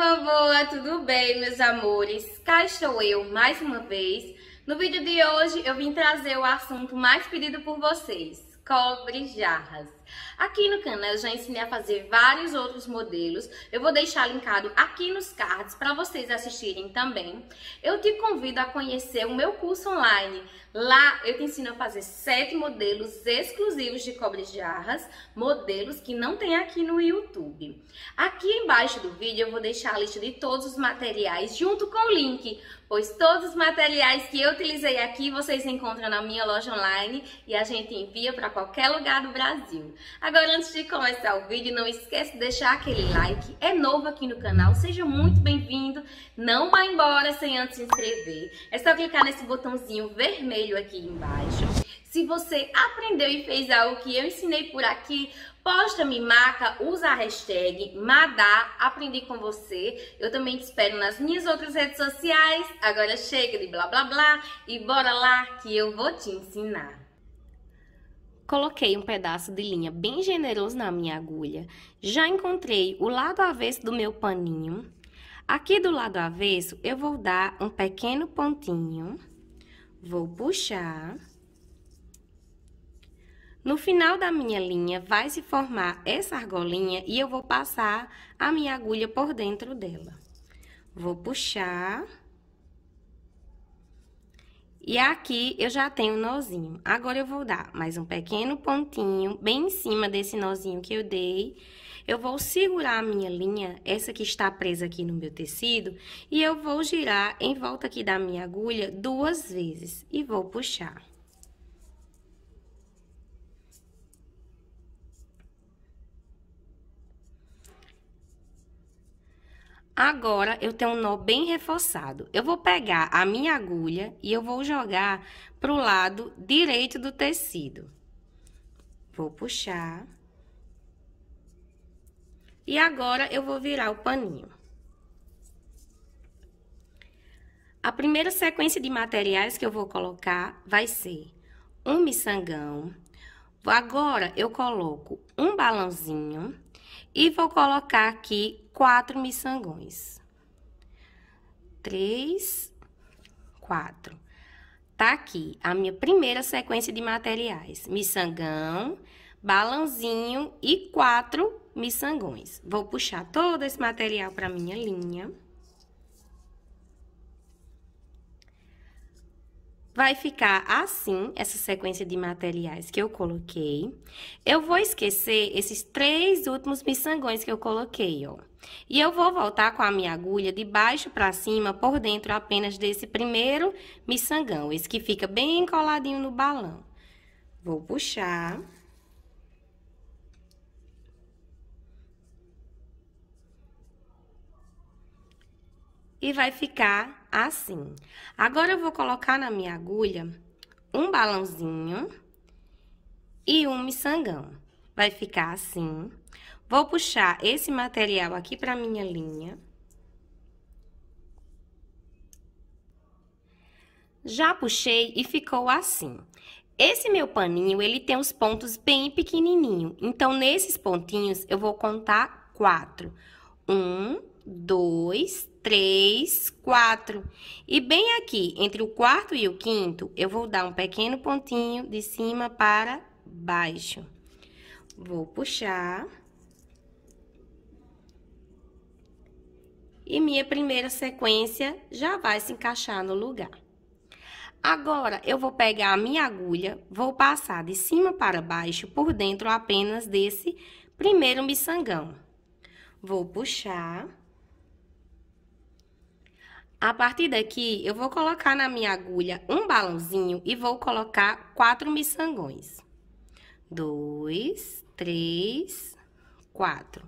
Boa boa, tudo bem meus amores? Cá estou eu mais uma vez. No vídeo de hoje eu vim trazer o assunto mais pedido por vocês, cobre jarras. Aqui no canal eu já ensinei a fazer vários outros modelos. Eu vou deixar linkado aqui nos cards para vocês assistirem também. Eu te convido a conhecer o meu curso online. Lá eu te ensino a fazer sete modelos exclusivos de cobre jarras, modelos que não tem aqui no YouTube. Aqui embaixo do vídeo eu vou deixar a lista de todos os materiais junto com o link, pois todos os materiais que eu utilizei aqui vocês encontram na minha loja online e a gente envia para qualquer lugar do Brasil. Agora, antes de começar o vídeo, não esquece de deixar aquele like. É novo aqui no canal, seja muito bem-vindo. Não vá embora sem antes se inscrever. É só clicar nesse botãozinho vermelho aqui embaixo. Se você aprendeu e fez algo que eu ensinei por aqui, posta me marca, usa a hashtag Madá, aprendi com você. Eu também te espero nas minhas outras redes sociais. Agora chega de blá blá blá e bora lá que eu vou te ensinar. Coloquei um pedaço de linha bem generoso na minha agulha. Já encontrei o lado avesso do meu paninho. Aqui do lado avesso, eu vou dar um pequeno pontinho. Vou puxar. No final da minha linha, vai se formar essa argolinha e eu vou passar a minha agulha por dentro dela. Vou puxar. E aqui eu já tenho o um nozinho. Agora eu vou dar mais um pequeno pontinho bem em cima desse nozinho que eu dei. Eu vou segurar a minha linha, essa que está presa aqui no meu tecido, e eu vou girar em volta aqui da minha agulha duas vezes e vou puxar. Agora eu tenho um nó bem reforçado. Eu vou pegar a minha agulha e eu vou jogar pro lado direito do tecido. Vou puxar. E agora eu vou virar o paninho. A primeira sequência de materiais que eu vou colocar vai ser um miçangão. Agora eu coloco um balãozinho e vou colocar aqui quatro miçangões. Três, quatro. Tá aqui a minha primeira sequência de materiais. Miçangão, balanzinho e quatro miçangões. Vou puxar todo esse material para minha linha. Vai ficar assim essa sequência de materiais que eu coloquei. Eu vou esquecer esses três últimos miçangões que eu coloquei, ó. E eu vou voltar com a minha agulha de baixo para cima, por dentro apenas desse primeiro miçangão, esse que fica bem coladinho no balão. Vou puxar... e vai ficar assim. Agora, eu vou colocar na minha agulha um balãozinho e um miçangão. Vai ficar assim. Vou puxar esse material aqui para minha linha. Já puxei e ficou assim. Esse meu paninho, ele tem os pontos bem pequenininho. Então, nesses pontinhos, eu vou contar quatro. Um, dois, três, quatro. E bem aqui, entre o quarto e o quinto, eu vou dar um pequeno pontinho de cima para baixo. Vou puxar. E minha primeira sequência já vai se encaixar no lugar. Agora, eu vou pegar a minha agulha, vou passar de cima para baixo por dentro apenas desse primeiro miçangão. Vou puxar. A partir daqui, eu vou colocar na minha agulha um balãozinho e vou colocar quatro miçangões. Dois, três, quatro.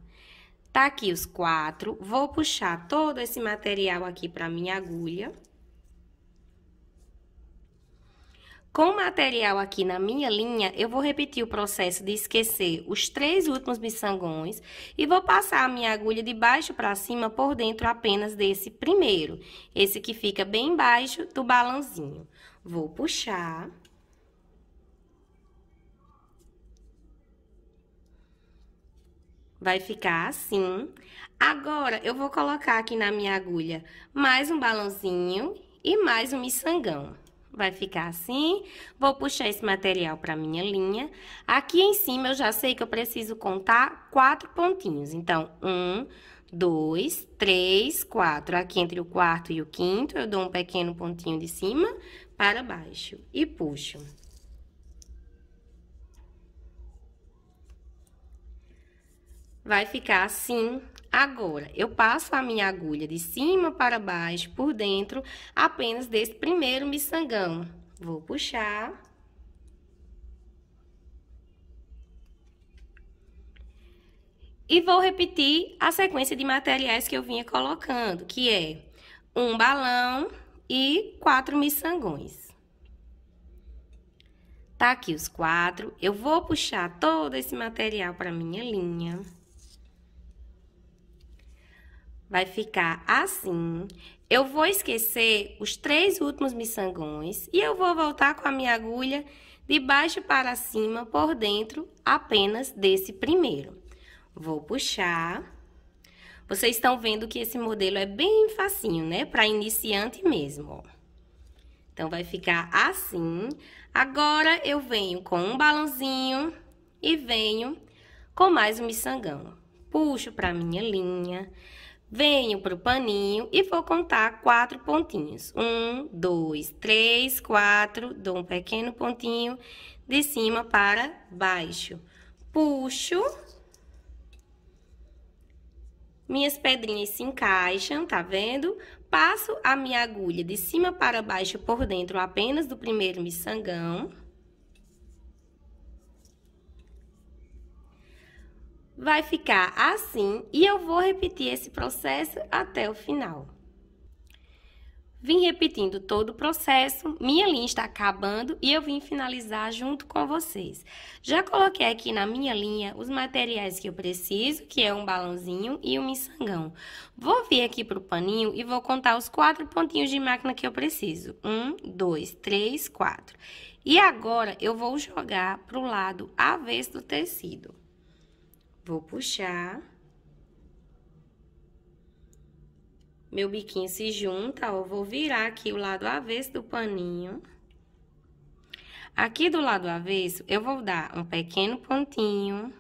Tá aqui os quatro. Vou puxar todo esse material aqui pra minha agulha. Com o material aqui na minha linha, eu vou repetir o processo de esquecer os três últimos miçangões e vou passar a minha agulha de baixo para cima por dentro apenas desse primeiro, esse que fica bem embaixo do balãozinho. Vou puxar. Vai ficar assim. Agora, eu vou colocar aqui na minha agulha mais um balãozinho e mais um miçangão. Vai ficar assim. Vou puxar esse material para minha linha. Aqui em cima, eu já sei que eu preciso contar quatro pontinhos. Então, um, dois, três, quatro. Aqui entre o quarto e o quinto, eu dou um pequeno pontinho de cima para baixo e puxo. vai ficar assim agora. Eu passo a minha agulha de cima para baixo, por dentro, apenas desse primeiro miçangão. Vou puxar. E vou repetir a sequência de materiais que eu vinha colocando, que é um balão e quatro miçangões. Tá aqui os quatro. Eu vou puxar todo esse material para minha linha vai ficar assim. Eu vou esquecer os três últimos miçangões e eu vou voltar com a minha agulha de baixo para cima por dentro apenas desse primeiro. Vou puxar. Vocês estão vendo que esse modelo é bem facinho, né? Para iniciante mesmo, ó. Então, vai ficar assim. Agora, eu venho com um balãozinho e venho com mais um miçangão. Puxo para minha linha. Venho para o paninho e vou contar quatro pontinhos. Um, dois, três, quatro. Dou um pequeno pontinho de cima para baixo. Puxo. Minhas pedrinhas se encaixam, tá vendo? Passo a minha agulha de cima para baixo por dentro apenas do primeiro miçangão. vai ficar assim e eu vou repetir esse processo até o final. Vim repetindo todo o processo, minha linha está acabando e eu vim finalizar junto com vocês. Já coloquei aqui na minha linha os materiais que eu preciso, que é um balãozinho e um miçangão. Vou vir aqui para o paninho e vou contar os quatro pontinhos de máquina que eu preciso. Um, dois, três, quatro. E agora, eu vou jogar para o lado avesso do tecido. Vou puxar. Meu biquinho se junta, ó. Vou virar aqui o lado avesso do paninho. Aqui do lado avesso, eu vou dar um pequeno pontinho.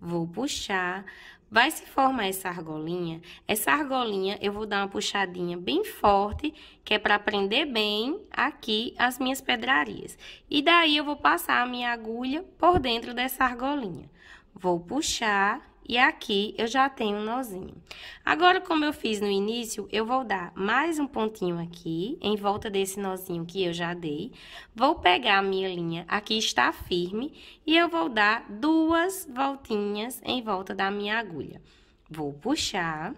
Vou puxar. Vai se formar essa argolinha. Essa argolinha eu vou dar uma puxadinha bem forte, que é para prender bem aqui as minhas pedrarias. E daí eu vou passar a minha agulha por dentro dessa argolinha vou puxar e aqui eu já tenho um nozinho. Agora, como eu fiz no início, eu vou dar mais um pontinho aqui, em volta desse nozinho que eu já dei. Vou pegar a minha linha, aqui está firme, e eu vou dar duas voltinhas em volta da minha agulha. Vou puxar.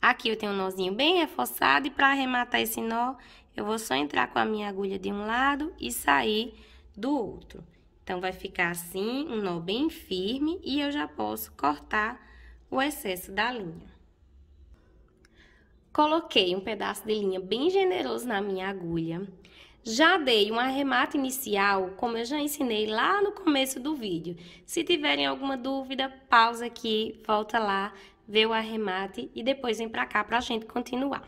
Aqui eu tenho um nozinho bem reforçado, e para arrematar esse nó, eu vou só entrar com a minha agulha de um lado e sair do outro. Então, vai ficar assim, um nó bem firme e eu já posso cortar o excesso da linha. Coloquei um pedaço de linha bem generoso na minha agulha. Já dei um arremate inicial, como eu já ensinei lá no começo do vídeo. Se tiverem alguma dúvida, pausa aqui, volta lá, vê o arremate e depois vem pra cá pra gente continuar.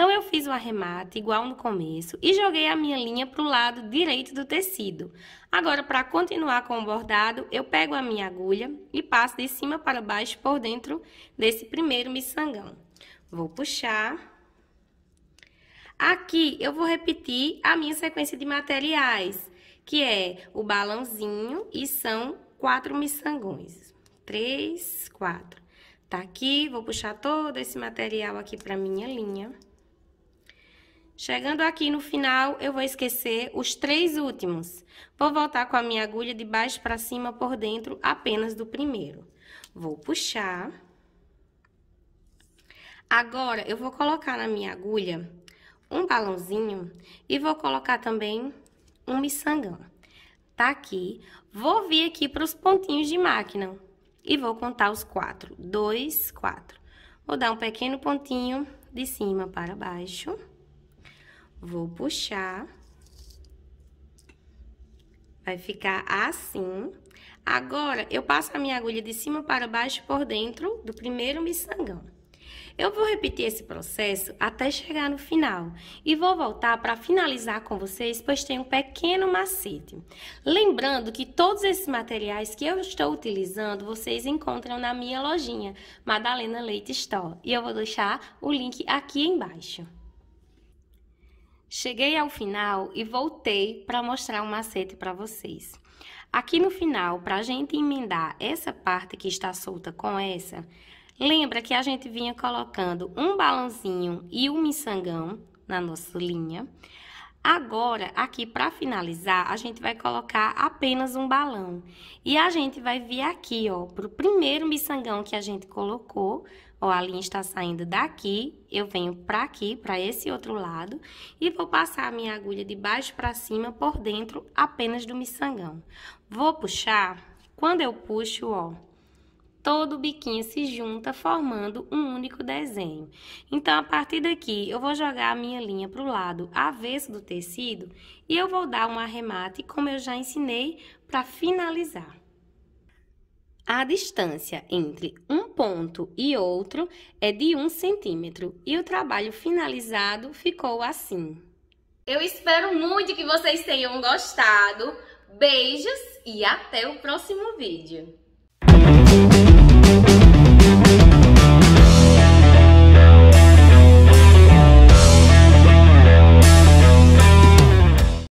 Então, eu fiz o arremate igual no começo e joguei a minha linha para o lado direito do tecido. Agora, para continuar com o bordado, eu pego a minha agulha e passo de cima para baixo por dentro desse primeiro miçangão. Vou puxar. Aqui, eu vou repetir a minha sequência de materiais, que é o balãozinho e são quatro miçangões. Três, quatro. Tá aqui, vou puxar todo esse material aqui pra minha linha. Chegando aqui no final, eu vou esquecer os três últimos. Vou voltar com a minha agulha de baixo para cima por dentro apenas do primeiro. Vou puxar. Agora, eu vou colocar na minha agulha um balãozinho e vou colocar também um miçangão. Tá aqui. Vou vir aqui para os pontinhos de máquina e vou contar os quatro. Dois, quatro. Vou dar um pequeno pontinho de cima para baixo. Vou puxar. Vai ficar assim. Agora, eu passo a minha agulha de cima para baixo por dentro do primeiro miçangão. Eu vou repetir esse processo até chegar no final e vou voltar para finalizar com vocês, pois tem um pequeno macete. Lembrando que todos esses materiais que eu estou utilizando, vocês encontram na minha lojinha, Madalena Leite Store, e eu vou deixar o link aqui embaixo. Cheguei ao final e voltei para mostrar um macete para vocês. Aqui no final, para a gente emendar essa parte que está solta com essa, lembra que a gente vinha colocando um balãozinho e um miçangão na nossa linha. Agora, aqui para finalizar, a gente vai colocar apenas um balão. E a gente vai vir aqui, ó, pro primeiro miçangão que a gente colocou, Ó, a linha está saindo daqui, eu venho para aqui, para esse outro lado, e vou passar a minha agulha de baixo para cima por dentro apenas do miçangão. Vou puxar, quando eu puxo, ó, todo o biquinho se junta formando um único desenho. Então, a partir daqui, eu vou jogar a minha linha para o lado avesso do tecido e eu vou dar um arremate, como eu já ensinei, para finalizar. A distância entre um ponto e outro é de um centímetro e o trabalho finalizado ficou assim. Eu espero muito que vocês tenham gostado. Beijos e até o próximo vídeo.